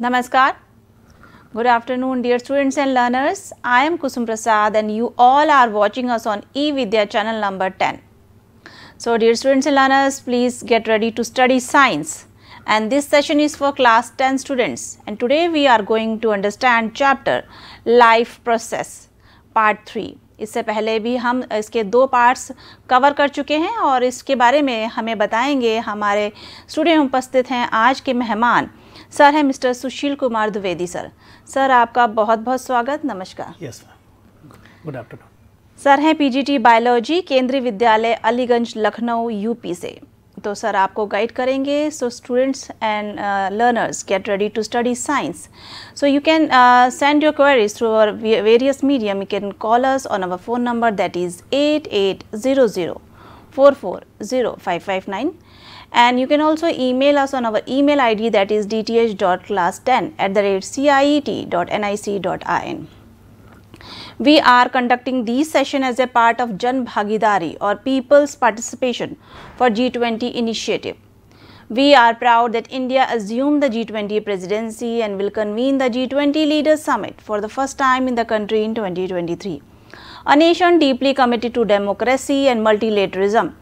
नमस्कार good afternoon dear students and learners I am Kusum Prasad and you all are watching us on e Vidya channel number ten so dear students and learners please get ready to study science and this session is for class ten students and today we are going to understand chapter life process part three इससे पहले भी हम इसके दो parts cover कर चुके हैं और इसके बारे में हमें बताएंगे हमारे स्टूडेंट उपस्थित हैं आज के मेहमान सर हैं mister Sushil Kumar Dwivedi sir sir आपका बहुत बहुत स्वागत नमस्कार यस गुड आफ्टरनून सर हैं PGT biology Kendriya Vidyalaya Aliganj Lucknow UP से तो सर आपको गाइड करेंगे so students and learners get ready to study science so you can send your queries through our various medium you can call us on our phone number that is eight eight zero zero four four zero five five nine and you can also email us on our email id that is dth.class10 at the rate ciet.nic.in. We are conducting this session as a part of Jan Bhagidari or People's Participation for G20 initiative. We are proud that India assumed the G20 presidency and will convene the G20 Leaders Summit for the first time in the country in 2023. A nation deeply committed to democracy and multilateralism.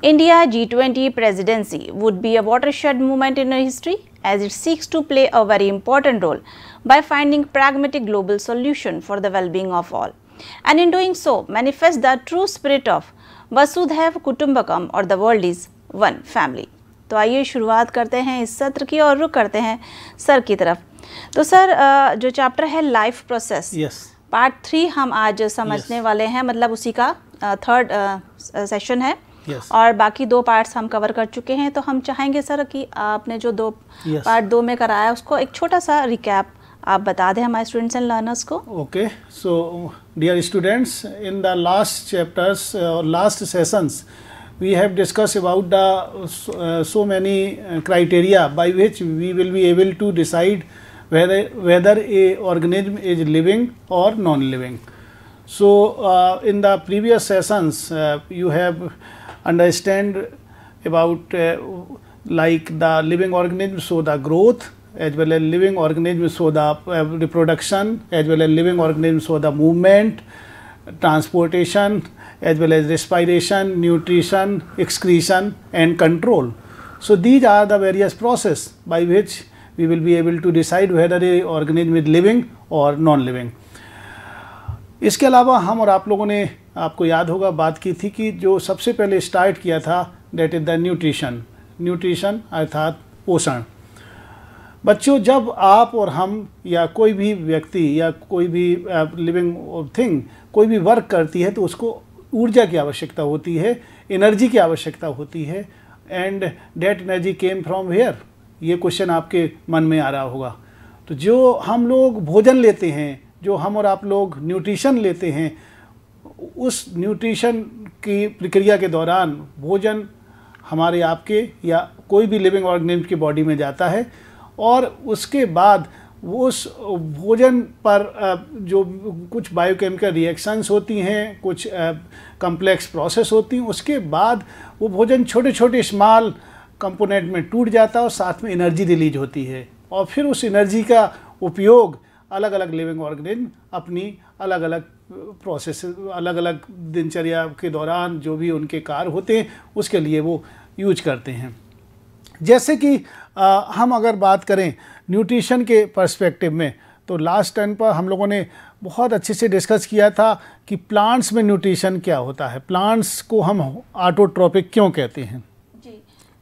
India G20 presidency would be a watershed moment in history as it seeks to play a very important role by finding pragmatic global solution for the well-being of all. And in doing so, manifest the true spirit of Vasudhaiv Kutumbakam or the world is one family. तो आइए शुरुआत करते हैं इस सत्र की और रुक करते हैं सर की तरफ तो सर जो चैप्टर है life process yes part three हम आज समझने yes. वाले हैं मतलब उसी का थर्ड सेशन है और बाकी दो पार्ट्स हम कवर कर चुके हैं तो हम चाहेंगे सर कि आपने जो दो yes. पार्ट दो में कराया उसको एक छोटा सा रिकैप आप बता दें हमारे स्टूडेंट्स एंड लर्नर्स को okay so dear students in the last chapters और last sessions we have discuss about the so many criteria by which we will be able to decide whether a organism is living or non living so uh, in the previous sessions uh, you have understand about uh, like the living organism so the growth as well as living organism so the uh, reproduction as well as living organism so the movement transportation as well as respiration nutrition excretion and control so these are the various process by which we will be able to decide whether a organism is living or non living इसके अलावा हम और आप लोगों ने आपको याद होगा बात की थी कि जो सबसे पहले स्टार्ट किया था that is the nutrition nutrition अर्थात पोषण बच्चों जब आप और हम या कोई भी व्यक्ति या कोई भी लिविंग थिंग कोई भी वर्क करती है तो उसको ऊर्जा की आवश्यकता होती है एनर्जी की आवश्यकता होती है and that energy came from here ये क्वेश्चन आपके मन में आ रहा होगा तो जो हम लोग भोजन लेते हैं जो हम और आप लोग न्यूट्रिशन लेते हैं उस न्यूट्रिशन की प्रक्रिया के दौरान भोजन हमारे आपके या कोई भी लिविंग ऑर्गेनिज्म की बॉडी में जाता है और उसके बाद उस भोजन पर जो कुछ बायोकेमिकल रिएक्शंस होती हैं कुछ कम्प्लेक्स प्रोसेस होती हैं उसके बाद वो भोजन छोटे छोटे स्मॉल कंपोनेंट में टूट जाता है और साथ में एनर्जी रिलीज होती है और फिर उस एनर्जी का उपयोग अलग अलग लिविंग ऑर्गेनिज्म अपनी अलग अलग प्रोसेस अलग अलग दिनचर्या के दौरान जो भी उनके कार्य होते हैं उसके लिए वो यूज करते हैं जैसे कि आ, हम अगर बात करें न्यूट्रिशन के पर्सपेक्टिव में तो लास्ट टाइम पर हम लोगों ने बहुत अच्छे से डिस्कस किया था कि प्लांट्स में न्यूट्रिशन क्या होता है प्लांट्स को हम आटोट्रॉपिक क्यों कहते हैं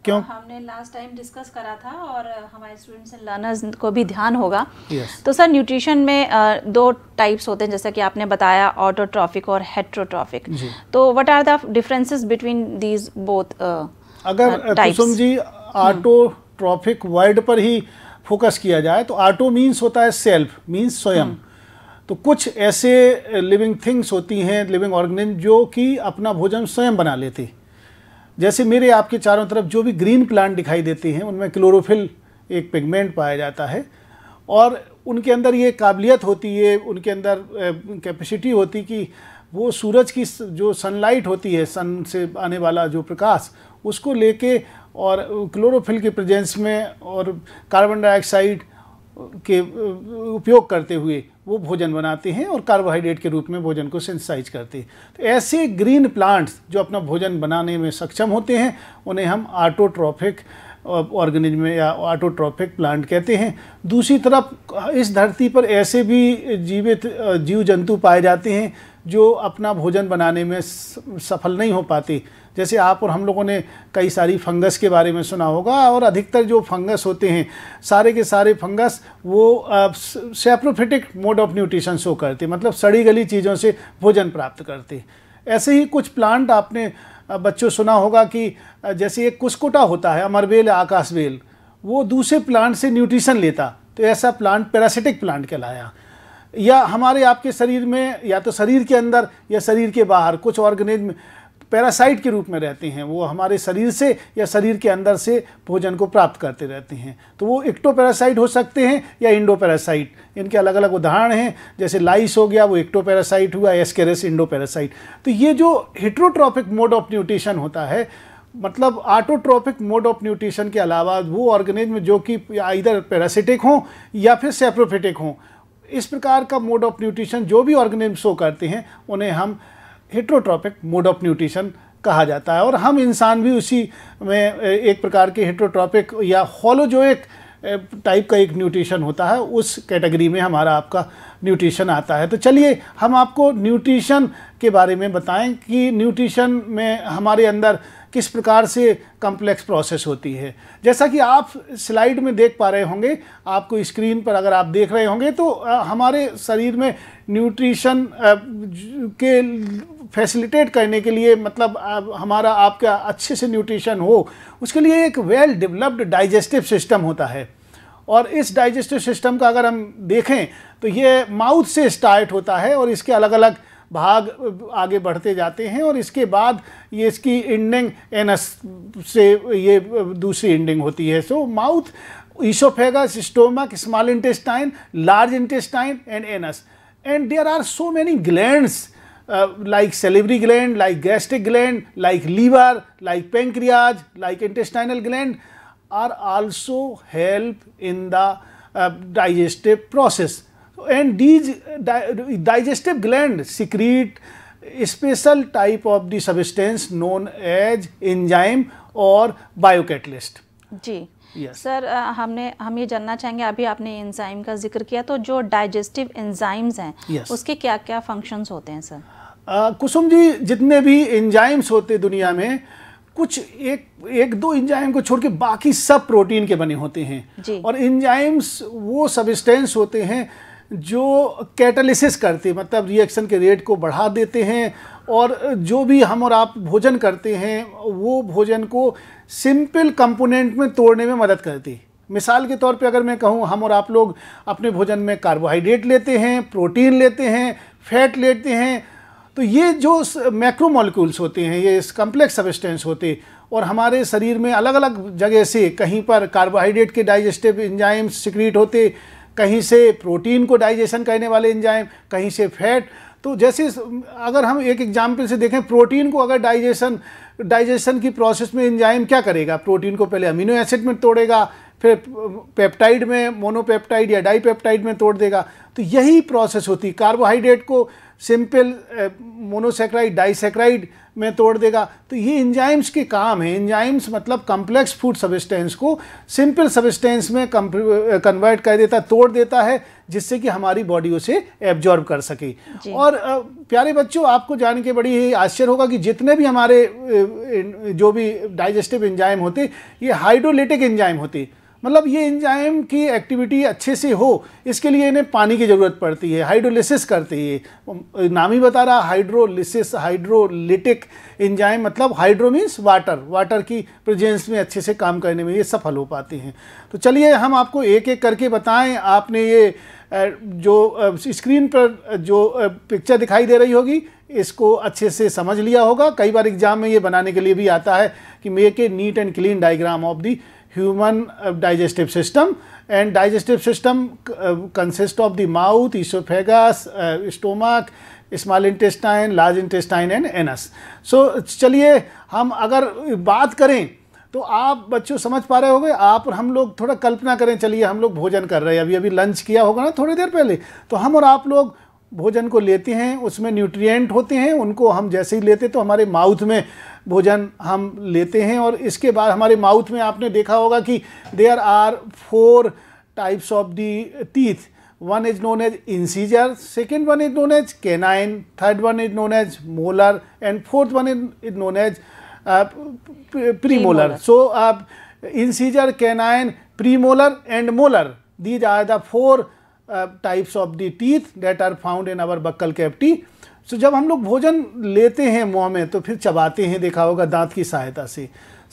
क्यों हमने लास्ट टाइम डिस्कस करा था और हमारे स्टूडेंट्स एंड लर्नर्स को भी ध्यान होगा yes. तो सर न्यूट्रिशन में दो टाइप्स होते हैं जैसा कि आपने बताया ऑटोट्रॉफिक और हेट्रोट्रॉफिक तो what are the differences between these both अगर कुसुम जी ऑटोट्रॉफिक हम्म। वर्ड पर ही फोकस किया जाए तो ऑटो मीन्स होता है सेल्फ मीन्स स्वयं हम्म। तो कुछ ऐसे लिविंग थिंग्स होती हैं लिविंग ऑर्गेनिज्म जो कि अपना भोजन स्वयं बना लेती जैसे मेरे आपके चारों तरफ जो भी ग्रीन प्लांट दिखाई देते हैं उनमें क्लोरोफिल एक पिगमेंट पाया जाता है और उनके अंदर ये काबिलियत होती है उनके अंदर कैपेसिटी होती कि वो सूरज की जो सनलाइट होती है सन से आने वाला जो प्रकाश उसको लेके और क्लोरोफिल के प्रेजेंस में और कार्बन डाइऑक्साइड के उपयोग करते हुए वो भोजन बनाते हैं और कार्बोहाइड्रेट के रूप में भोजन को सेंसाइज करते हैं तो ऐसे ग्रीन प्लांट्स जो अपना भोजन बनाने में सक्षम होते हैं उन्हें हम आटोट्रॉफिक ऑर्गेनिज्म या ऑटोट्रॉफिक प्लांट कहते हैं दूसरी तरफ इस धरती पर ऐसे भी जीवित जीव जंतु पाए जाते हैं जो अपना भोजन बनाने में सफल नहीं हो पाते जैसे आप और हम लोगों ने कई सारी फंगस के बारे में सुना होगा और अधिकतर जो फंगस होते हैं सारे के सारे फंगस वो saprophytic mode of nutrition show करते मतलब सड़ी गली चीज़ों से भोजन प्राप्त करते ऐसे ही कुछ प्लांट आपने बच्चों सुना होगा कि जैसे एक कुस्कुटा होता है अमरबेल आकाशबेल वो दूसरे प्लांट से न्यूट्रिशन लेता तो ऐसा प्लांट पैरासिटिक प्लांट कहलाया या हमारे आपके शरीर में या तो शरीर के अंदर या शरीर के बाहर कुछ ऑर्गेनिज्म पैरासाइट के रूप में रहते हैं वो हमारे शरीर से या शरीर के अंदर से भोजन को प्राप्त करते रहते हैं तो वो इक्टो पैरासाइट हो सकते हैं या इंडो पैरासाइट इनके अलग अलग उदाहरण हैं जैसे लाइस हो गया वो इक्टो पैरासाइट हुआ एस्केरेस इंडो पैरासाइट तो ये जो हिट्रोट्रॉपिक मोड ऑफ न्यूट्रिशन होता है मतलब आटोट्रॉपिक मोड ऑफ न्यूट्रिशन के अलावा वो ऑर्गेनिज्म जो कि इधर पैरासिटिक हों या फिर सेप्रोफिटिक हों इस प्रकार का मोड ऑफ न्यूट्रिशन जो भी ऑर्गेनिज्म शो करते हैं उन्हें हम हेट्रोट्रॉपिक मोड ऑफ न्यूट्रिशन कहा जाता है और हम इंसान भी उसी में एक प्रकार के हेट्रोट्रॉपिक या हॉलोजोइक टाइप का एक न्यूट्रिशन होता है उस कैटेगरी में हमारा आपका न्यूट्रिशन आता है तो चलिए हम आपको न्यूट्रिशन के बारे में बताएं कि न्यूट्रिशन में हमारे अंदर किस प्रकार से कॉम्प्लेक्स प्रोसेस होती है जैसा कि आप स्लाइड में देख पा रहे होंगे आपको स्क्रीन पर अगर आप देख रहे होंगे तो हमारे शरीर में न्यूट्रिशन के फैसिलिटेट करने के लिए मतलब हमारा आपका अच्छे से न्यूट्रिशन हो उसके लिए एक वेल डेवलप्ड डाइजेस्टिव सिस्टम होता है और इस डाइजेस्टिव सिस्टम का अगर हम देखें तो ये माउथ से स्टार्ट होता है और इसके अलग अलग भाग आगे बढ़ते जाते हैं और इसके बाद ये इसकी एंडिंग एनस से ये दूसरी एंडिंग होती है so mouth oesophagus stomach small intestine large intestine and anus and there are so many glands like salivary gland like gastric gland like liver like pancreas like intestinal gland are also help in the digestive process and these digestive gland secrete special type of the substance known as enzyme और biocatalyst जी yes. Sir हमने हम ये जानना चाहेंगे अभी आपने enzyme का जिक्र किया तो जो डाइजेस्टिव एंजाइम्स हैं yes. उसके क्या क्या फंक्शंस होते हैं सर कुसुम जी जितने भी इंजाइम्स होते दुनिया में कुछ एक एक दो इंजाइम को छोड़ के बाकी सब प्रोटीन के बने होते हैं और इंजाइम्स वो सबिस्टेंस होते हैं जो कैटलिसिस करते मतलब रिएक्शन के रेट को बढ़ा देते हैं और जो भी हम और आप भोजन करते हैं वो भोजन को सिंपल कंपोनेंट में तोड़ने में मदद हैं मिसाल के तौर पे अगर मैं कहूँ हम और आप लोग अपने भोजन में कार्बोहाइड्रेट लेते हैं प्रोटीन लेते हैं फैट लेते हैं तो ये जो मैक्रो होते हैं ये कम्प्लेक्स सबस्टेंस होते और हमारे शरीर में अलग अलग जगह से कहीं पर कार्बोहाइड्रेट के डाइजेस्टिव इंजाइम्स सिक्रीट होते कहीं से प्रोटीन को डाइजेशन करने वाले इंजाइम कहीं से फैट तो जैसे अगर हम एक एग्जाम्पल से देखें प्रोटीन को अगर डाइजेशन डाइजेशन की प्रोसेस में इंजाइम क्या करेगा प्रोटीन को पहले अमीनो एसिड में तोड़ेगा फिर पेप्टाइड में मोनोपेप्टाइड या डाईपेप्टाइड में तोड़ देगा तो यही प्रोसेस होती कार्बोहाइड्रेट को सिंपल मोनोसेक्राइड डाइसेक्राइड में तोड़ देगा तो ये इंजाइम्स के काम है इंजाइम्स मतलब कम्प्लेक्स फूड सबिस्टेंस को सिंपल सबिस्टेंस में कन्वर्ट कर देता तोड़ देता है जिससे कि हमारी बॉडी उसे एब्जॉर्ब कर सके और प्यारे बच्चों आपको जान के बड़ी ही आश्चर्य होगा कि जितने भी हमारे जो भी डाइजेस्टिव इंजाइम होते ये हाइड्रोलिटिक इंजाइम होते मतलब ये इंजाइम की एक्टिविटी अच्छे से हो इसके लिए इन्हें पानी की ज़रूरत पड़ती है हाइड्रोलिसिस करती है नाम ही बता रहा हाइड्रोलिसिस हाइड्रोलिटिक इंजाइम मतलब हाइड्रो मीन्स वाटर वाटर की प्रेजेंस में अच्छे से काम करने में ये सफल हो पाते हैं तो चलिए हम आपको एक एक करके बताएं आपने ये जो स्क्रीन पर जो पिक्चर दिखाई दे रही होगी इसको अच्छे से समझ लिया होगा कई बार एग्जाम में ये बनाने के लिए भी आता है कि make a neat and clean diagram of the human uh, digestive system and digestive system uh, consists of the mouth, esophagus, uh, stomach, small intestine large intestine and anus so चलिए हम अगर बात करें तो आप बच्चों समझ पा रहे होंगे आप और हम लोग थोड़ा कल्पना करें चलिए हम लोग भोजन कर रहे हैं अभी अभी लंच किया होगा ना थोड़ी देर पहले तो हम और आप लोग भोजन को लेते हैं उसमें न्यूट्रिएंट होते हैं उनको हम जैसे ही लेते तो हमारे माउथ में भोजन हम लेते हैं और इसके बाद हमारे माउथ में आपने देखा होगा कि there are four types of the teeth one is known as incisor second one is known as canine third one is known as molar and fourth one is known as premolar so आप incisor canine molar and molar these are the four types of the teeth that are found in our buccal cavity तो जब हम लोग भोजन लेते हैं मुँह में तो फिर चबाते हैं देखा होगा दांत की सहायता से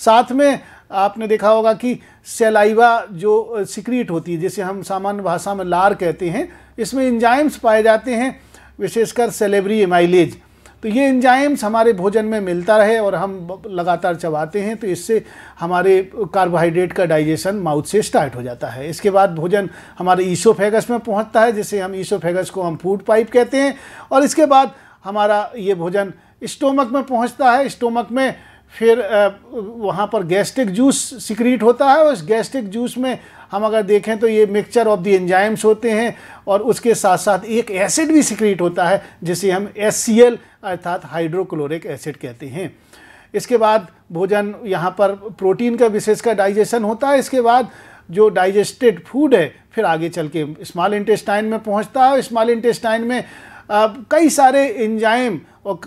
साथ में आपने देखा होगा कि सेलाइवा जो सिक्रीट होती है जिसे हम सामान्य भाषा में लार कहते हैं इसमें इंजाइम्स पाए जाते हैं विशेषकर सेलेबरी माइलेज तो ये इंजाइम्स हमारे भोजन में मिलता रहे और हम लगातार चबाते हैं तो इससे हमारे कार्बोहाइड्रेट का डाइजेशन माउथ से स्टार्ट हो जाता है इसके बाद भोजन हमारे ईसोफेगस में पहुंचता है जिसे हम ईसोफेगस को हम फूड पाइप कहते हैं और इसके बाद हमारा ये भोजन स्टोमक में पहुंचता है स्टोमक में फिर वहाँ पर गैस्ट्रिक जूस सिक्रीट होता है उस गैस्ट्रिक जूस में हम अगर देखें तो ये मिक्सचर ऑफ द एंजाइम्स होते हैं और उसके साथ साथ एक एसिड भी सिक्रीट होता है जिसे हम एस अर्थात हाइड्रोक्लोरिक एसिड कहते हैं इसके बाद भोजन यहाँ पर प्रोटीन का विशेष का डाइजेशन होता है इसके बाद जो डाइजेस्टेड फूड है फिर आगे चल के स्मॉल इंटेस्टाइन में पहुँचता है स्मॉल इंटेस्टाइन में कई सारे एंजाइम और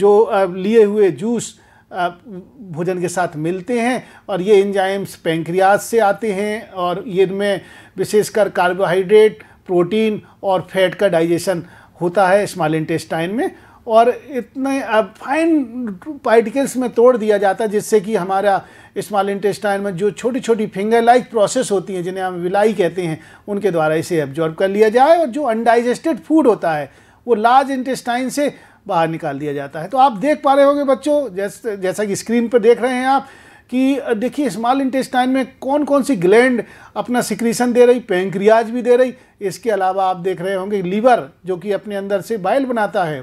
जो लिए हुए जूस भोजन के साथ मिलते हैं और ये एंजाइम्स पेंक्रियाज से आते हैं और इनमें विशेषकर कार्बोहाइड्रेट प्रोटीन और फैट का डाइजेशन होता है स्मॉल इंटेस्टाइन में और इतने फाइन पार्टिकल्स में तोड़ दिया जाता है जिससे कि हमारा स्मॉल इंटेस्टाइन में जो छोटी छोटी फिंगर लाइक प्रोसेस होती हैं जिन्हें हम विलाई कहते हैं उनके द्वारा इसे एब्जॉर्ब कर लिया जाए और जो अनडाइजेस्टेड फूड होता है वो लार्ज इंटेस्टाइन से बाहर निकाल दिया जाता है तो आप देख पा रहे होंगे बच्चों जैसे जैसा कि स्क्रीन पर देख रहे हैं आप कि देखिए स्मॉल इंटेस्टाइन में कौन कौन सी ग्लैंड अपना सिक्रीशन दे रही पेंक्रियाज भी दे रही इसके अलावा आप देख रहे होंगे लीवर जो कि अपने अंदर से बाइल बनाता है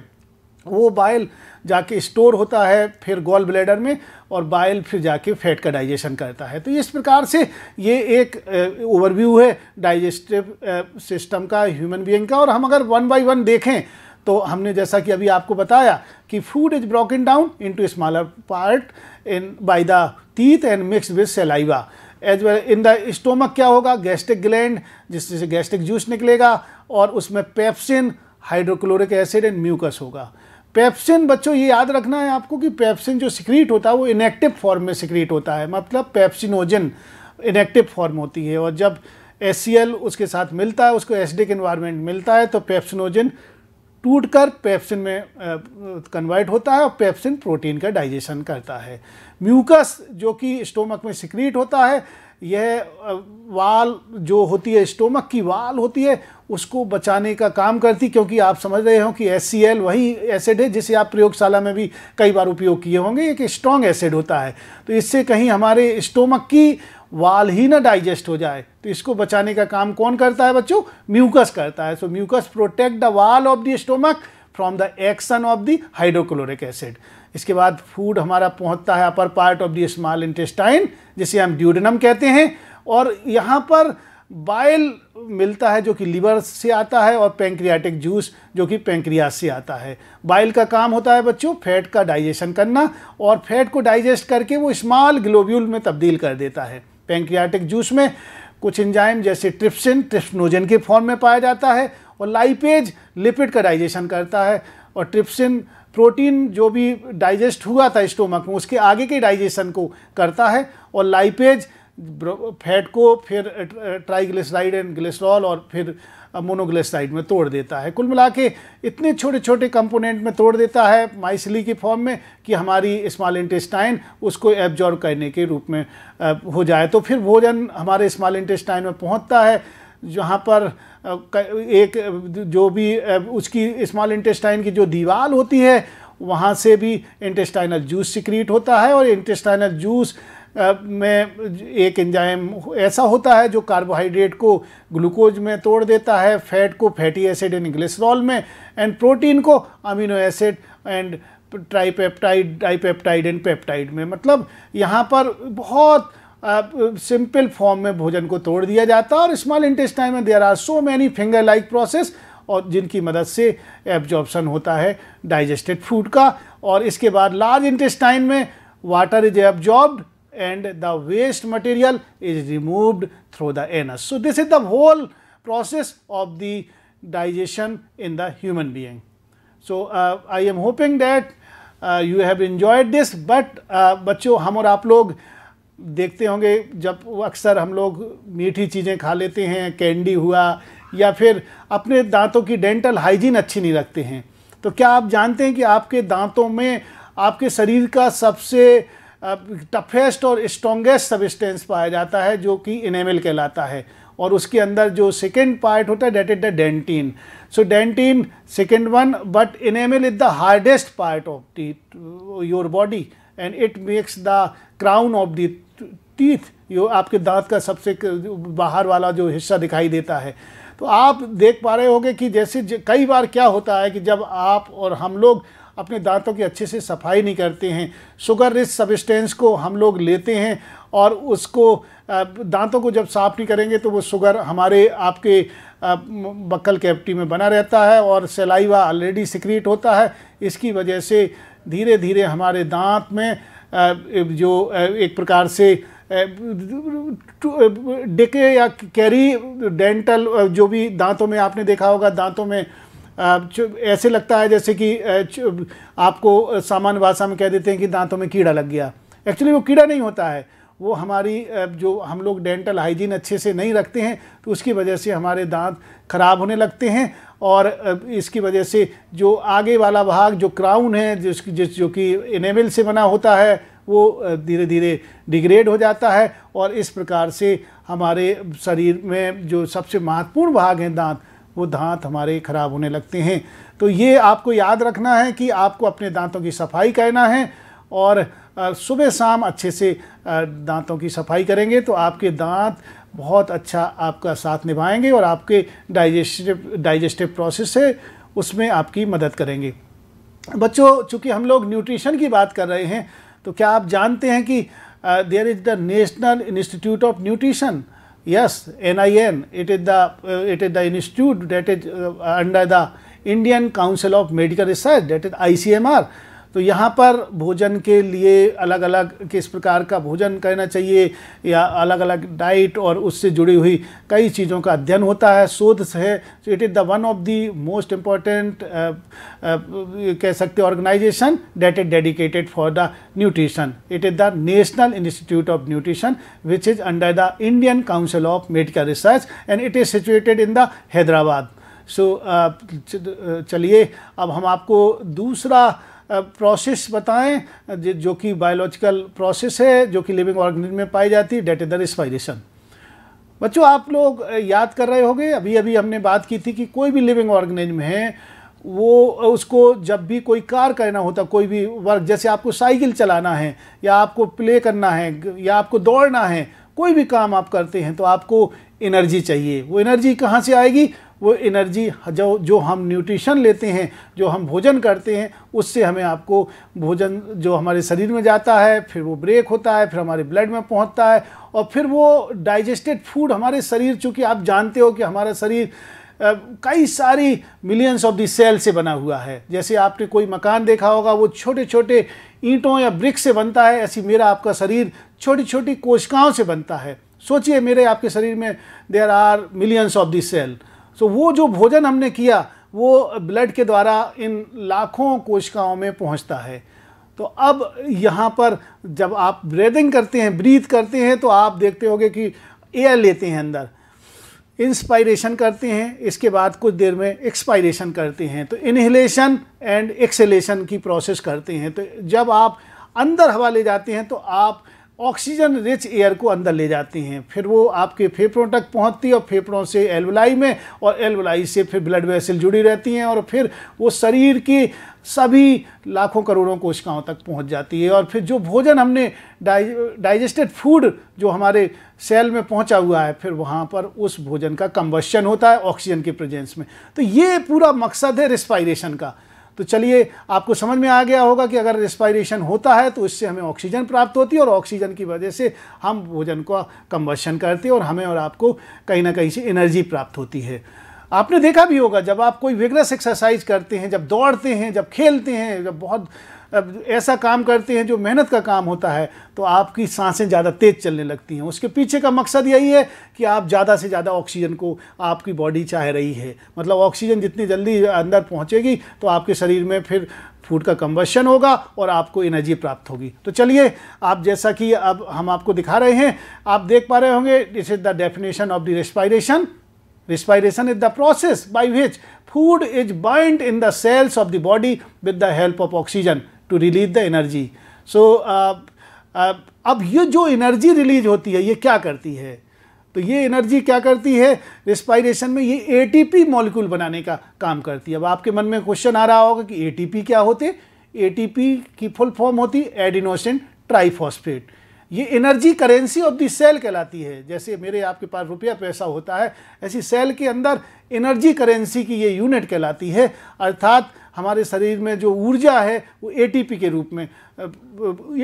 वो बाइल जाके स्टोर होता है फिर गोल ब्लेडर में और बाइल फिर जाके फैट का डाइजेशन करता है तो इस प्रकार से ये एक ओवरव्यू है डाइजेस्टिव सिस्टम का ह्यूमन बीइंग का और हम अगर वन बाय वन देखें तो हमने जैसा कि अभी आपको बताया कि food is broken down into smaller part in by the teeth and mix with saliva as well in the stomach क्या होगा गैस्ट्रिक ग्लैंड जिससे गैस्ट्रिक जूस निकलेगा और उसमें pepsin hydrochloric acid and mucus होगा पेप्सिन बच्चों ये याद रखना है आपको कि पेप्सिन जो सिक्रीट होता है वो इनएक्टिव फॉर्म में सिक्रीट होता है मतलब पेप्सिनोजन इनएक्टिव फॉर्म होती है और जब एस उसके साथ मिलता है उसको एसिडिक इन्वायरमेंट मिलता है तो पेप्सिनोजन टूट कर पेप्सिन में कन्वर्ट होता है और पेप्सिन प्रोटीन का डाइजेशन करता है म्यूकस जो कि स्टोमक में सिक्रीट होता है यह वाल जो होती है स्टोमक की वाल होती है उसको बचाने का काम करती क्योंकि आप समझ रहे हो कि एस वही एसिड है जिसे आप प्रयोगशाला में भी कई बार उपयोग किए होंगे एक स्ट्रॉन्ग एसिड होता है तो इससे कहीं हमारे स्टोमक की वाल ही ना डाइजेस्ट हो जाए तो इसको बचाने का काम कौन करता है बच्चों म्यूकस करता है so mucus protect the wall of the stomach from the action of the hydrochloric acid इसके बाद फूड हमारा पहुंचता है upper part of the small intestine जिसे हम ड्यूडनम कहते हैं और यहाँ पर बाइल मिलता है जो कि लीवर से आता है और पेंक्रियाटिक जूस जो कि पेंक्रिया से आता है बाइल का काम होता है बच्चों फैट का डाइजेशन करना और फैट को डाइजेस्ट करके वो स्मॉल ग्लोब्यूल में तब्दील कर देता है पेंक्रियाटिक जूस में कुछ इंजाइम जैसे ट्रिप्सिन ट्रिप्सनोजन के फॉर्म में पाया जाता है और लाइपेज लिपिड का डाइजेशन करता है और ट्रिप्सिन प्रोटीन जो भी डाइजेस्ट हुआ था स्टोमक में उसके आगे के डाइजेशन को करता है और लाइपेज फैट को फिर ट्राइग्लिसराइड एंड ग्लिसरॉल और फिर मोनोग्लिसराइड में तोड़ देता है कुल मिला के इतने छोटे छोटे कंपोनेंट में तोड़ देता है माइसिली के फॉर्म में कि हमारी स्मॉल इंटेस्टाइन उसको एब्जॉर्ब करने के रूप में हो जाए तो फिर भोजन हमारे स्मॉल इंटेस्टाइन में पहुंचता है जहाँ पर एक जो भी उसकी स्मॉल इंटेस्टाइन की जो दीवार होती है वहाँ से भी इंटेस्टाइनल जूस सिक्रीट होता है और इंटेस्टाइनल जूस में एक एंजाइम ऐसा होता है जो कार्बोहाइड्रेट को ग्लूकोज में तोड़ देता है फैट को फैटी एसिड एंड ग्लिसरॉल में एंड प्रोटीन को amino acid and tripeptide dipeptide and peptide में मतलब यहाँ पर बहुत सिंपल फॉर्म में भोजन को तोड़ दिया जाता है और स्मॉल इंटेस्टाइन में there are so many finger like process और जिनकी मदद से एब्जॉर्बसन होता है डाइजेस्टेड फूड का और इसके बाद लार्ज इंटेस्टाइन में water is absorb and the waste material is removed through the anus so this is the whole process of the digestion in the human being so I am hoping that you have enjoyed this but बच्चों हम और आप लोग uh, देखते होंगे जब अक्सर हम लोग मीठी चीज़ें खा लेते हैं कैंडी हुआ या फिर अपने दांतों की डेंटल हाइजीन अच्छी नहीं रखते हैं तो क्या आप जानते हैं कि आपके दांतों में आपके शरीर का सबसे टफेस्ट और स्ट्रॉन्गेस्ट सबिस्टेंस पाया जाता है जो कि इनेमल कहलाता है और उसके अंदर जो सेकेंड पार्ट होता है that is the dentine so dentine second one but enamel is the hardest part of your body and it makes the crown of the teeth जो आपके दांत का सबसे बाहर वाला जो हिस्सा दिखाई देता है तो आप देख पा रहे होंगे कि जैसे कई बार क्या होता है कि जब आप और हम लोग अपने दांतों की अच्छे से सफाई नहीं करते हैं शुगर रिच सबिस्टेंस को हम लोग लेते हैं और उसको दांतों को जब साफ़ नहीं करेंगे तो वो शुगर हमारे आपके बक्कल कैप्टी में बना रहता है और सेलाइवा ऑलरेडी सिक्रिएट होता है इसकी वजह से धीरे धीरे हमारे दांत में जो एक प्रकार से डेके या कैरी डेंटल जो भी दांतों में आपने देखा होगा दांतों में ऐसे लगता है जैसे कि आपको सामान्य भाषा में कह देते हैं कि दांतों में कीड़ा लग गया एक्चुअली वो कीड़ा नहीं होता है वो हमारी जो हम लोग डेंटल हाइजीन अच्छे से नहीं रखते हैं तो उसकी वजह से हमारे दांत खराब होने लगते हैं और इसकी वजह से जो आगे वाला भाग जो क्राउन है जिस जिस जो कि इनेमल से बना होता है वो धीरे धीरे डिग्रेड हो जाता है और इस प्रकार से हमारे शरीर में जो सबसे महत्वपूर्ण भाग हैं दांत वो दांत हमारे ख़राब होने लगते हैं तो ये आपको याद रखना है कि आपको अपने दांतों की सफाई करना है और सुबह शाम अच्छे से दांतों की सफाई करेंगे तो आपके दांत बहुत अच्छा आपका साथ निभाएंगे और आपके डाइजेस्टिव डाइजेस्टिव प्रोसेस से उसमें आपकी मदद करेंगे बच्चों चूँकि हम लोग न्यूट्रिशन की बात कर रहे हैं तो क्या आप जानते हैं कि there is the National Institute of Nutrition and it is the it is the institute that is under the Indian Council of Medical Research that is I C M R तो यहाँ पर भोजन के लिए अलग अलग किस प्रकार का भोजन करना चाहिए या अलग अलग डाइट और उससे जुड़ी हुई कई चीज़ों का अध्ययन होता है शोध है it is the one of the most important कह सकते organisation that is dedicated for the nutrition it is the National Institute of Nutrition which is under the Indian Council of Medical Research and it is situated in the Hyderabad so चलिए अब हम आपको दूसरा process बताएं जो कि biological process है जो कि लिविंग ऑर्गेनिज्म में पाई जाती है डेट इज द रिस्पायरेशन बच्चों आप लोग याद कर रहे होंगे अभी अभी हमने बात की थी कि कोई भी लिविंग ऑर्गेनिज्म है वो उसको जब भी कोई कार करना होता कोई भी वर्क जैसे आपको साइकिल चलाना है या आपको प्ले करना है या आपको दौड़ना है कोई भी काम आप करते हैं तो आपको एनर्जी चाहिए वो एनर्जी कहाँ से आएगी वो एनर्जी जो जो हम न्यूट्रिशन लेते हैं जो हम भोजन करते हैं उससे हमें आपको भोजन जो हमारे शरीर में जाता है फिर वो ब्रेक होता है फिर हमारे ब्लड में पहुंचता है और फिर वो डाइजेस्टेड फूड हमारे शरीर चूँकि आप जानते हो कि हमारा शरीर कई सारी मिलियंस ऑफ दी सेल से बना हुआ है जैसे आपने कोई मकान देखा होगा वो छोटे छोटे ईंटों या ब्रिक से बनता है ऐसी मेरा आपका शरीर छोटी छोटी कोशिकाओं से बनता है सोचिए मेरे आपके शरीर में there are millions of the cell so वो जो भोजन हमने किया वो ब्लड के द्वारा इन लाखों कोशिकाओं में पहुंचता है तो अब यहाँ पर जब आप ब्रीदिंग करते हैं ब्रीथ करते हैं तो आप देखते होंगे कि एयर लेते हैं अंदर इंस्पायरेशन करते हैं इसके बाद कुछ देर में एक्सपायरेशन करते हैं तो इनहेलेशन एंड एक्सेलेशन की प्रोसेस करते हैं तो जब आप अंदर हवा ले जाते हैं तो आप ऑक्सीजन रिच एयर को अंदर ले जाती हैं फिर वो आपके फेफड़ों तक पहुंचती है और फेफड़ों से एलवलाई में और एलवलाई से फिर ब्लड वेसल जुड़ी रहती हैं और फिर वो शरीर के सभी लाखों करोड़ों कोशिकाओं तक पहुंच जाती है और फिर जो भोजन हमने डाइ डाइजेस्टेड फूड जो हमारे सेल में पहुंचा हुआ है फिर वहाँ पर उस भोजन का कम्बशन होता है ऑक्सीजन के प्रेजेंस में तो ये पूरा मकसद है रिस्पायरेशन का तो चलिए आपको समझ में आ गया होगा कि अगर रेस्पायरेशन होता है तो इससे हमें ऑक्सीजन प्राप्त होती है और ऑक्सीजन की वजह से हम भोजन को कम्बशन करते हैं और हमें और आपको कहीं ना कहीं से एनर्जी प्राप्त होती है आपने देखा भी होगा जब आप कोई विग्रस एक्सरसाइज करते हैं जब दौड़ते हैं जब खेलते हैं जब बहुत ऐसा काम करते हैं जो मेहनत का काम होता है तो आपकी सांसें ज़्यादा तेज़ चलने लगती हैं उसके पीछे का मकसद यही है कि आप ज़्यादा से ज़्यादा ऑक्सीजन को आपकी बॉडी चाह रही है मतलब ऑक्सीजन जितनी जल्दी अंदर पहुँचेगी तो आपके शरीर में फिर फूड का कम्बशन होगा और आपको एनर्जी प्राप्त होगी तो चलिए आप जैसा कि अब हम आपको दिखा रहे हैं आप देख पा रहे होंगे this is the definition of the respiration respiration is the process by which food is bind in the cells of the body with the help of oxygen to release the energy so अब ये जो energy release होती है ये क्या करती है तो ये एनर्जी क्या करती है रिस्पायरेशन में ये एटीपी मॉलिक्यूल बनाने का काम करती है अब आपके मन में क्वेश्चन आ रहा होगा कि एटीपी क्या होते एटीपी की फुल फॉर्म होती एडिनोसिन ट्राइफॉस्फेट ये energy currency of the cell कहलाती है जैसे मेरे आपके पास रुपया पैसा होता है ऐसी सेल के अंदर एनर्जी करेंसी की ये यूनिट कहलाती है अर्थात हमारे शरीर में जो ऊर्जा है वो एटीपी के रूप में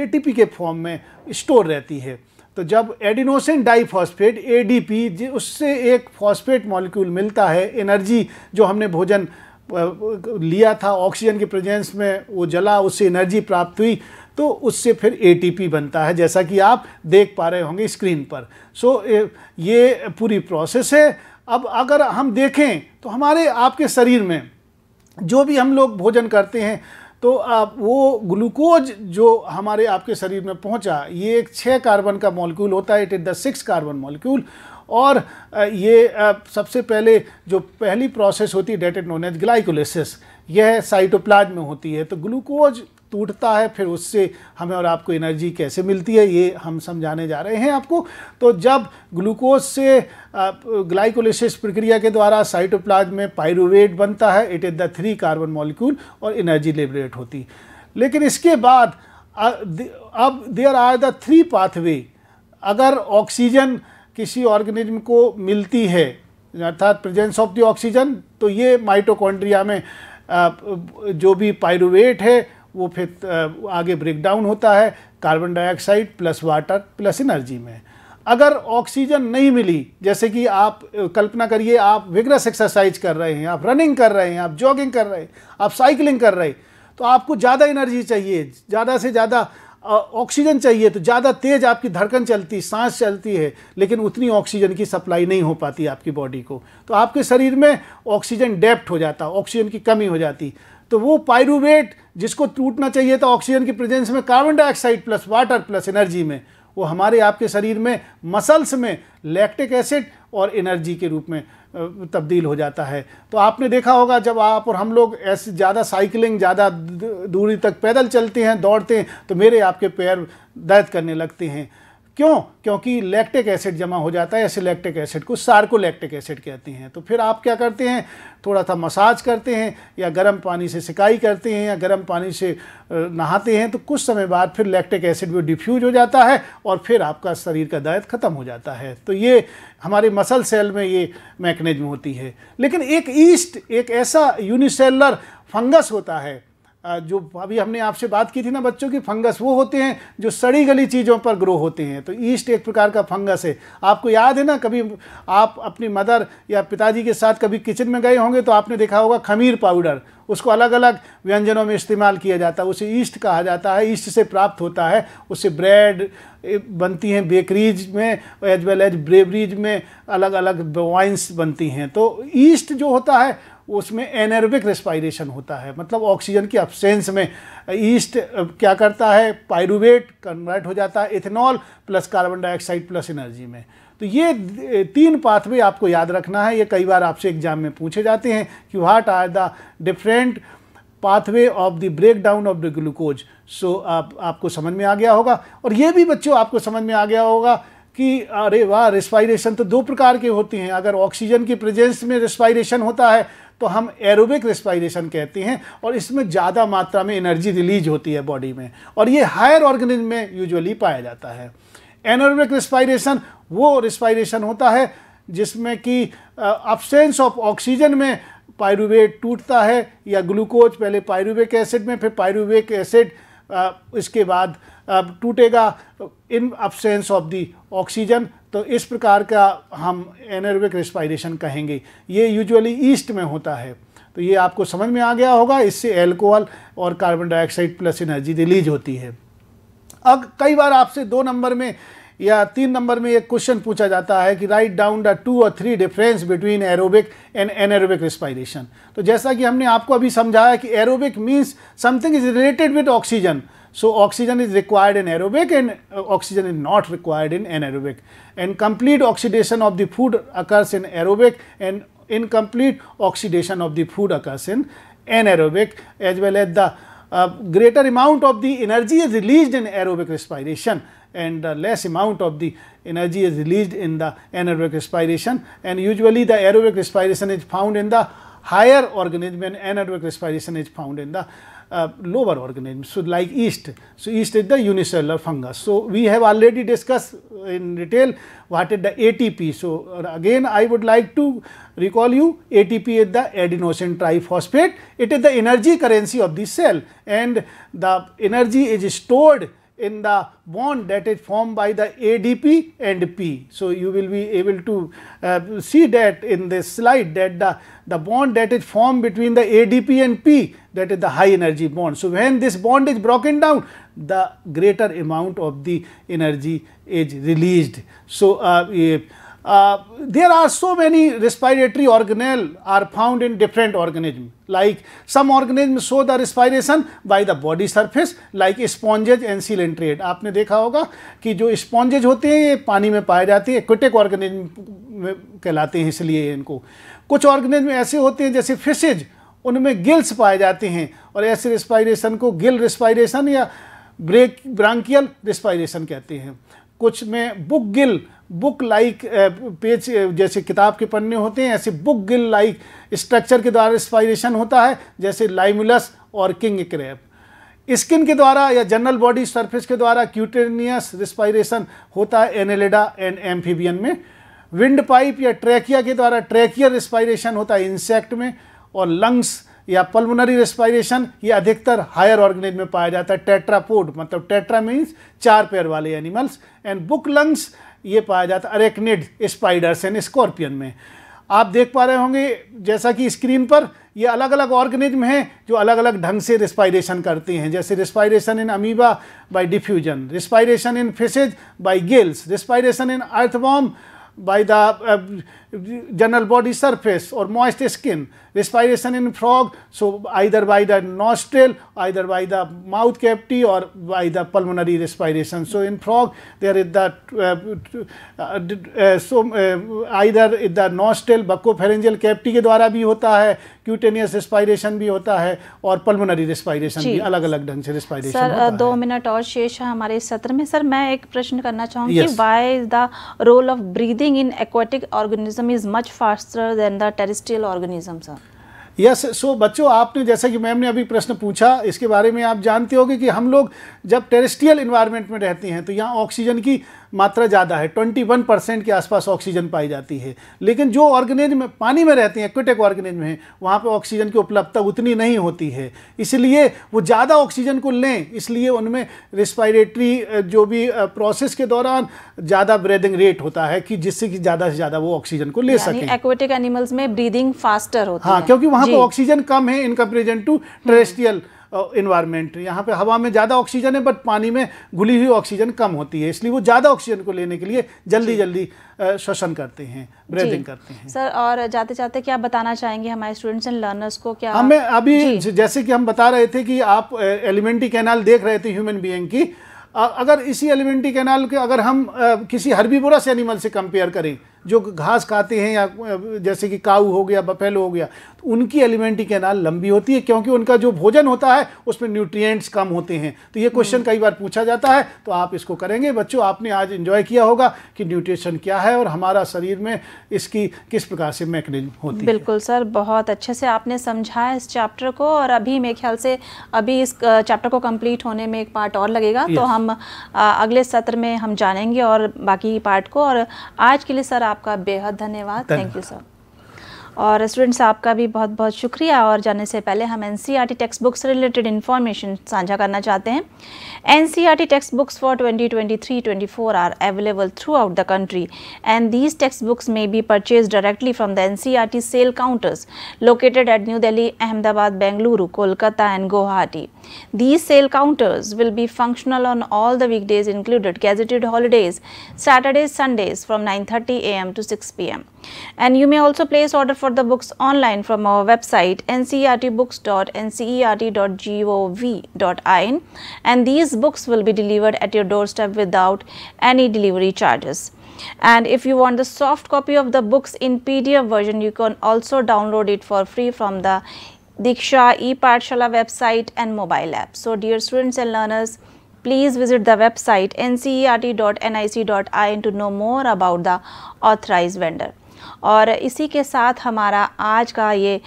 एटीपी के फॉर्म में स्टोर रहती है तो जब एडिनोसिन डाइफॉस्फेट एडीपी उससे एक फॉस्फेट मॉलिक्यूल मिलता है एनर्जी जो हमने भोजन लिया था ऑक्सीजन के प्रेजेंस में वो जला उससे एनर्जी प्राप्त हुई तो उससे फिर एटीपी बनता है जैसा कि आप देख पा रहे होंगे स्क्रीन पर सो so, ये पूरी प्रोसेस है अब अगर हम देखें तो हमारे आपके शरीर में जो भी हम लोग भोजन करते हैं तो आप वो ग्लूकोज जो हमारे आपके शरीर में पहुंचा ये एक छः कार्बन का मॉलिक्यूल होता है it is the six carbon molecule और ये सबसे पहले जो पहली प्रोसेस होती है that it known as glycolysis यह साइटोप्लाज्म में होती है तो ग्लूकोज टूटता है फिर उससे हमें और आपको एनर्जी कैसे मिलती है ये हम समझाने जा रहे हैं आपको तो जब ग्लूकोज से ग्लाइकोलिसिस प्रक्रिया के द्वारा साइटोप्लाज्म में पायरुवेट बनता है it is the three carbon molecule और एनर्जी लिबरेट होती लेकिन इसके बाद अब there are the three pathway अगर ऑक्सीजन किसी ऑर्गेनिज्म को मिलती है अर्थात प्रेजेंस ऑफ द ऑक्सीजन तो ये माइटोकॉन्ड्रिया में जो भी पायरुवेट है वो फिर आगे ब्रेक डाउन होता है carbon dioxide plus water plus energy में अगर ऑक्सीजन नहीं मिली जैसे कि आप कल्पना करिए आप विग्रस एक्सरसाइज कर रहे हैं आप रनिंग कर रहे हैं आप जॉगिंग कर रहे हैं आप साइकिलिंग कर रहे हैं तो आपको ज़्यादा एनर्जी चाहिए ज़्यादा से ज़्यादा ऑक्सीजन चाहिए तो ज़्यादा तेज़ आपकी धड़कन चलती सांस चलती है लेकिन उतनी ऑक्सीजन की सप्लाई नहीं हो पाती आपकी बॉडी को तो आपके शरीर में ऑक्सीजन डेप्ट हो जाता ऑक्सीजन की कमी हो जाती तो वो पायरूवेट जिसको टूटना चाहिए था ऑक्सीजन की प्रेजेंस में carbon dioxide plus water plus energy में वो हमारे आपके शरीर में मसल्स में लैक्टिक एसिड और एनर्जी के रूप में तब्दील हो जाता है तो आपने देखा होगा जब आप और हम लोग ऐसे ज़्यादा साइकिलिंग ज़्यादा दूरी तक पैदल चलते हैं दौड़ते हैं तो मेरे आपके पैर दर्द करने लगते हैं क्यों क्योंकि लैक्टिक एसिड जमा हो जाता है ऐसे लैक्टिक एसिड को सार्कोलैक्टिक एसिड कहते हैं तो फिर आप क्या करते हैं थोड़ा सा मसाज करते हैं या गर्म पानी से सिकाई करते हैं या गर्म पानी से नहाते हैं तो कुछ समय बाद फिर लैक्टिक एसिड भी डिफ्यूज हो जाता है और फिर आपका शरीर का दर्द ख़त्म हो जाता है तो ये हमारे मसल सेल में ये मैकेनिज्म होती है लेकिन एक ईस्ट एक ऐसा यूनिसेलर फंगस होता है जो अभी हमने आपसे बात की थी ना बच्चों की फंगस वो होते हैं जो सड़ी गली चीज़ों पर ग्रो होते हैं तो ईस्ट एक प्रकार का फंगस है आपको याद है ना कभी आप अपनी मदर या पिताजी के साथ कभी किचन में गए होंगे तो आपने देखा होगा खमीर पाउडर उसको अलग अलग व्यंजनों में इस्तेमाल किया जाता है उसे ईस्ट कहा जाता है ईस्ट से प्राप्त होता है उससे ब्रेड बनती हैं बेकरीज में एज वेल एज ब्रेवरीज में अलग अलग वाइन्स बनती हैं तो ईस्ट जो होता है उसमें एनर्बिक रेस्पायरेशन होता है मतलब ऑक्सीजन की अब्सेंस में ईस्ट क्या करता है पायरुवेट कन्वर्ट हो जाता है ethanol plus carbon dioxide plus energy में तो ये तीन पाथवे आपको याद रखना है ये कई बार आपसे एग्जाम में पूछे जाते हैं कि what are the different pathway of the break down of the glucose so आप आपको समझ में आ गया होगा और ये भी बच्चों आपको समझ में आ गया होगा कि अरे वाह रेस्पायरेशन तो दो प्रकार के होते हैं अगर ऑक्सीजन की प्रेजेंस में रेस्पायरेशन होता है तो हम एरोबिक रेस्पायरेशन कहते हैं और इसमें ज़्यादा मात्रा में एनर्जी रिलीज होती है बॉडी में और ये हायर ऑर्गेनिज्म में यूजुअली पाया जाता है एनोरबिक रिस्पायरेशन वो रिस्पायरेशन होता है जिसमें कि अपसेंस ऑफ ऑक्सीजन में पायरुवेट टूटता है या ग्लूकोज पहले पायरुवेक एसिड में फिर पायरुवेक एसिड इसके बाद अब टूटेगा in absence of the oxygen तो इस प्रकार का हम एनर्विक रिस्पायरेशन कहेंगे ये यूजुअली ईस्ट में होता है तो ये आपको समझ में आ गया होगा इससे एल्कोहल और carbon dioxide plus energy release होती है अब कई बार आपसे दो नंबर में या तीन नंबर में एक क्वेश्चन पूछा जाता है कि राइट डाउन द टू और three difference between aerobic and anaerobic respiration तो जैसा कि हमने आपको अभी समझाया कि aerobic means something is related with oxygen So, oxygen is required in aerobic and uh, oxygen is not required in anaerobic and complete oxidation of the food occurs in aerobic and incomplete oxidation of the food occurs in anaerobic as well as the uh, greater amount of the energy is released in aerobic respiration and uh, less amount of the energy is released in the anaerobic respiration and usually the aerobic respiration is found in the higher organism and anaerobic respiration is found in the uh, lower organism. So, like yeast, so yeast is the unicellular fungus. So, we have already discussed in detail what is the ATP. So, uh, again I would like to recall you ATP is the adenosine triphosphate. It is the energy currency of the cell and the energy is stored in the bond that is formed by the ADP and P. So, you will be able to uh, see that in this slide that the, the bond that is formed between the ADP and P that is the high energy bond. So, when this bond is broken down the greater amount of the energy is released. So, uh, there are so many respiratory organelle are found in different organism like some organism show the respiration by the body surface like sponges and ciliated आपने देखा होगा कि जो स्पॉन्जेज होते हैं ये पानी में पाए जाते हैं aquatic organism kehlate hain isliye inko kuch organism aise hote hain jaise fishes unme gills paaye jaate hain aur aise respiration ko gill respiration ya ब्रेक ब्रांकियल रिस्पायरेशन कहते हैं कुछ में book gill book like page जैसे किताब के पन्ने होते हैं ऐसे बुक गिल लाइक स्ट्रक्चर के द्वारा इंस्पायरेशन होता है जैसे लाइमुलस और किंग क्रैप स्किन के द्वारा या जनरल बॉडी सरफेस के द्वारा क्यूटेनियस रिस्पायरेशन होता है एनेलेडा एंड एम्फीबियन में विंड पाइप या ट्रैकिया के द्वारा ट्रैकियर रिस्पायरेशन होता है इंसेक्ट में और लंग्स या पल्मोनरी रिस्पाइरेशन ये अधिकतर हायर ऑर्गेनिज में पाया जाता है टेट्रापोड मतलब टेट्रा मीन्स चार पैर वाले एनिमल्स एंड बुक लंग्स ये पाया जाता है अरेक्निड स्पाइडर्स एंड स्कॉर्पियन में आप देख पा रहे होंगे जैसा कि स्क्रीन पर ये अलग अलग ऑर्गेनिज्म हैं जो अलग अलग ढंग से रिस्पायरेशन करते हैं जैसे respiration in amoeba by diffusion respiration in fishes by gills respiration in earthworm by the general body surface or moist skin, respiration in frog, so either by the nostril, either by the mouth cavity or by the pulmonary respiration. So in frog there is that uh, uh, so uh, either the nostril buccopharyngeal cavity के द्वारा भी होता है cutaneous respiration भी होता है और pulmonary respiration भी अलग अलग ढंग से रिस्पायरेशन सर होता दो मिनट और शेष है हमारे इस सत्र में सर मैं एक प्रश्न करना चाहूँगी why is the role of breathing in aquatic organism organism is much faster than the terrestrial organism sir. Yes yes, so so, बच्चों आपने जैसा कि मैम ने अभी प्रश्न पूछा इसके बारे में आप जानते होगे कि हम लोग जब टेरेस्ट्रियल इन्वायरमेंट में रहते हैं तो यहाँ ऑक्सीजन की मात्रा ज़्यादा है 21 परसेंट के आसपास ऑक्सीजन पाई जाती है लेकिन जो ऑर्गेनिज में पानी में रहते हैं एक्विटिक ऑर्गेनिज में वहाँ पर ऑक्सीजन की उपलब्धता उतनी नहीं होती है इसलिए वो ज़्यादा ऑक्सीजन को लें इसलिए उनमें रिस्पायरेटरी जो भी प्रोसेस के दौरान ज़्यादा ब्रीदिंग रेट होता है कि जिससे कि ज़्यादा से ज़्यादा वो ऑक्सीजन को ले सकें एक्वेटिक एनिमल्स में ब्रीदिंग फास्टर होता हाँ, है क्योंकि वहाँ पर ऑक्सीजन कम है in comparison to terrestrial environment यहाँ पे हवा में ज़्यादा ऑक्सीजन है बट पानी में घुली हुई ऑक्सीजन कम होती है इसलिए वो ज़्यादा ऑक्सीजन को लेने के लिए जल्दी जल्दी श्वसन करते हैं ब्रीदिंग करते हैं सर और जाते जाते क्या बताना चाहेंगे हमारे स्टूडेंट्स एंड लर्नर्स को क्या हमें अभी जैसे कि हम बता रहे थे कि आप एलिमेंट्री कैनाल देख रहे थे ह्यूमन बींग की अगर इसी एलिमेंट्री कैनाल के अगर हम किसी हरबी एनिमल से कंपेयर करें जो घास खाते हैं या जैसे कि काऊ हो गया बफेलो हो गया तो उनकी एलिमेंट्री कैनाल लंबी होती है क्योंकि उनका जो भोजन होता है उसमें न्यूट्रिएंट्स कम होते हैं तो ये क्वेश्चन हम्म। कई बार पूछा जाता है तो आप इसको करेंगे बच्चों आपने आज इन्जॉय किया होगा कि न्यूट्रिशन क्या है और हमारा शरीर में इसकी किस प्रकार से मैकेनिज्म होती बिल्कुल है। सर बहुत अच्छे से आपने समझाया इस चैप्टर को और अभी मेरे ख्याल से अभी इस चैप्टर को कम्प्लीट होने में एक पार्ट और लगेगा तो हम अगले सत्र में हम जानेंगे और बाकी पार्ट को और आज के लिए सर आप आपका बेहद धन्यवाद थैंक यू सर और स्टूडेंट्स आपका भी बहुत बहुत शुक्रिया और जाने से पहले हम N C R T text books related information साझा करना चाहते हैं N C R T text books for 2023 24 are available throughout the country and these text books may be purchase directly from the N C R T sale counters located at New Delhi Ahmedabad Bengaluru Kolkata and Guwahati these sale counters will be functional on all the weekdays included gazetted holidays Saturdays Sundays from thirty A M to six P M and you may also place order for for the books online from our website ncertbooks.ncert.gov.in and these books will be delivered at your doorstep without any delivery charges. And if you want the soft copy of the books in PDF version, you can also download it for free from the Diksha e-Partshala website and mobile app. So dear students and learners, please visit the website ncert.nic.in to know more about the authorized vendor. और इसी के साथ हमारा आज का ये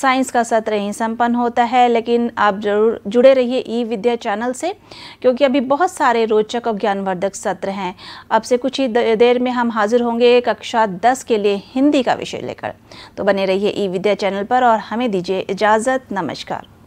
science का सत्र ही संपन्न होता है लेकिन आप जरूर जुड़े रहिए ई विद्या चैनल से क्योंकि अभी बहुत सारे रोचक और ज्ञानवर्धक सत्र हैं अब से कुछ ही देर में हम हाजिर होंगे कक्षा दस के लिए हिंदी का विषय लेकर तो बने रहिए ई विद्या चैनल पर और हमें दीजिए इजाज़त नमस्कार